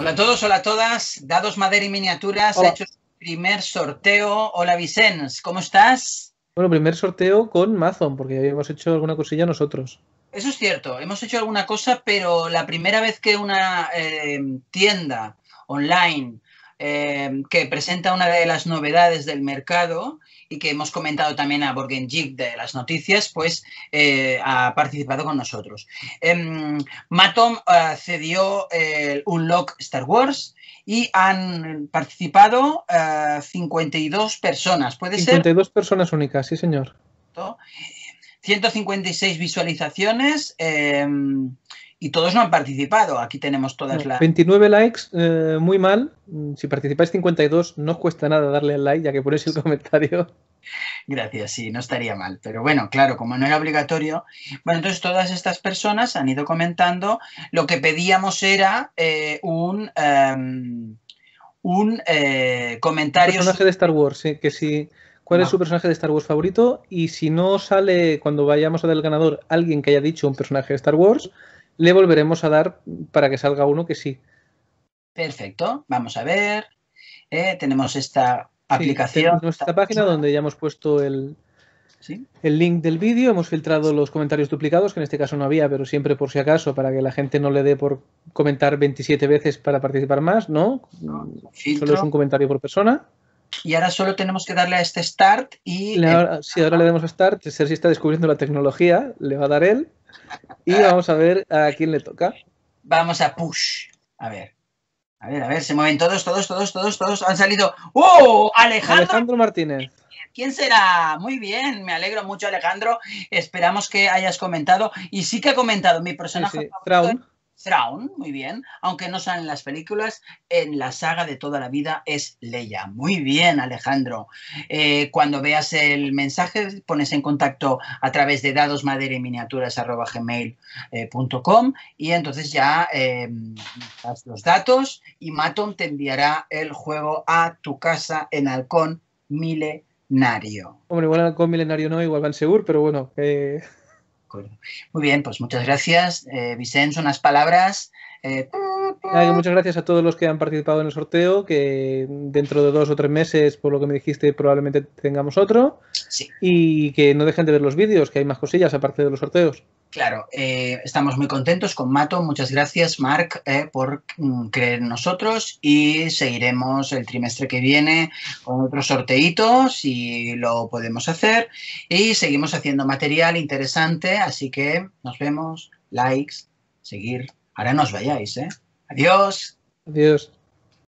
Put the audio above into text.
Hola a todos, hola a todas. Dados Madera y Miniaturas ha hecho su primer sorteo. Hola Vicens, ¿cómo estás? Bueno, primer sorteo con Mazon, porque hemos hecho alguna cosilla nosotros. Eso es cierto, hemos hecho alguna cosa, pero la primera vez que una eh, tienda online Em, que presenta una de las novedades del mercado y que hemos comentado también a Borgen Jig de las noticias, pues eh, ha participado con nosotros. Em, Matom eh, cedió eh, un lock Star Wars y han participado 52 personas, ¿puede 52 personas únicas, sí señor. 156 visualizaciones em, y todos no han participado. Aquí tenemos todas las... 29 likes, eh, muy mal. Mm, si participáis 52, no os cuesta nada darle al like, ya que ponéis el comentario. Gracias, sí, no estaría mal. Pero bueno, claro, como no era obligatorio. Bueno, entonces todas estas personas han ido comentando. Lo que pedíamos era eh, un... Em, un eh, comentario... personaje de Star Wars, sí, que si... ¿Cuál es su personaje de Star Wars favorito? Y si no sale cuando vayamos a del ganador alguien que haya dicho un personaje de Star Wars, le volveremos a dar para que salga uno que sí. Perfecto, vamos a ver. Eh, tenemos esta aplicación. Sí, nuestra página donde ya hemos puesto el, link del vídeo, hemos filtrado los comentarios duplicados, que en este caso no había, pero siempre por si acaso, para que la gente no le dé por comentar 27 veces para participar más, ¿no? no Solo es un comentario por persona. Y ahora solo tenemos que darle a este start y... Si ahora le damos a start, Sergi está descubriendo la tecnología, le va a dar él y vamos a ver a quién le toca. Vamos a push. A ver. A ver, a ver, se mueven todos, todos, todos, todos, todos. Han salido. ¡Oh! Alejandro, Martínez. ¿Quién será? Muy bien, me alegro mucho, Alejandro. Esperamos que hayas comentado. Y sí que ha comentado mi personaje Thrawn, muy bien, aunque no salen las películas, en la saga de toda la vida es Leia. Muy bien, Alejandro. Eh, cuando veas el mensaje, pones en contacto a través de dados madera y miniaturas gmail.com eh, y entonces ya em, los datos y Maton te enviará el juego a tu casa en Halcón Milenario. Hombre, igual Halcón Milenario no, igual Van Segur, pero bueno. Eh, muy bien, pues muchas gracias. Eh, Vicente, unas palabras. Eh, muchas gracias a todos los que han participado en el sorteo, que dentro de dos o tres meses, por lo que me dijiste, probablemente tengamos otro. Y que no dejen de ver los vídeos, que hay más cosillas aparte de los sorteos. Claro, eh, estamos muy contentos con Mato. Muchas gracias, Marc, eh, por mm, creer en nosotros y seguiremos el trimestre que viene con otros sorteitos si lo podemos hacer. Y seguimos haciendo material interesante, así que nos vemos, likes, seguir. Ahora no os vayáis, ¿eh? Adiós. Adiós.